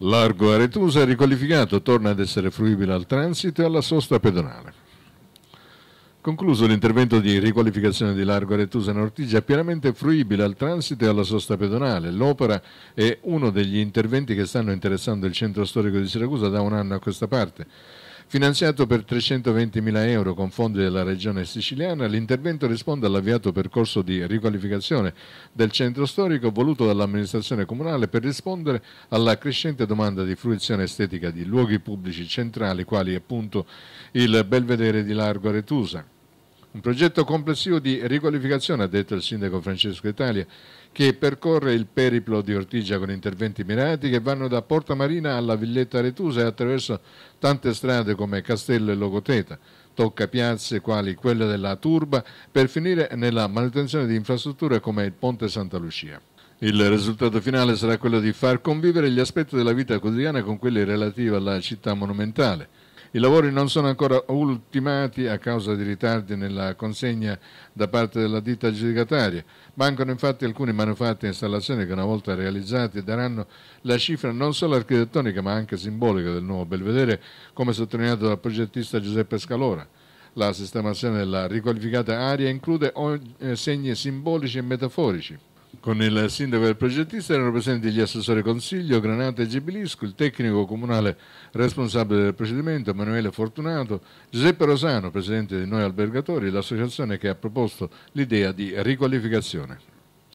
Largo Aretusa riqualificato torna ad essere fruibile al transito e alla sosta pedonale. Concluso l'intervento di riqualificazione di Largo Aretusa in Ortigia, pienamente fruibile al transito e alla sosta pedonale, l'opera è uno degli interventi che stanno interessando il centro storico di Siracusa da un anno a questa parte. Finanziato per 320.000 euro con fondi della Regione siciliana, l'intervento risponde all'avviato percorso di riqualificazione del centro storico voluto dall'amministrazione comunale per rispondere alla crescente domanda di fruizione estetica di luoghi pubblici centrali quali appunto il Belvedere di Largo Aretusa un progetto complessivo di riqualificazione, ha detto il sindaco Francesco Italia, che percorre il periplo di Ortigia con interventi mirati che vanno da Porta Marina alla Villetta Retusa e attraverso tante strade come Castello e Logoteta. Tocca piazze quali quella della Turba per finire nella manutenzione di infrastrutture come il Ponte Santa Lucia. Il risultato finale sarà quello di far convivere gli aspetti della vita quotidiana con quelli relativi alla città monumentale i lavori non sono ancora ultimati a causa di ritardi nella consegna da parte della ditta giudicataria. Mancano infatti alcune manufatti e installazioni che una volta realizzate daranno la cifra non solo architettonica ma anche simbolica del nuovo belvedere, come sottolineato dal progettista Giuseppe Scalora. La sistemazione della riqualificata area include eh, segni simbolici e metaforici con il sindaco e il progettista erano presenti gli assessori Consiglio, Granate e Gibilisco, il tecnico comunale responsabile del procedimento, Emanuele Fortunato, Giuseppe Rosano, presidente di Noi Albergatori, l'associazione che ha proposto l'idea di riqualificazione.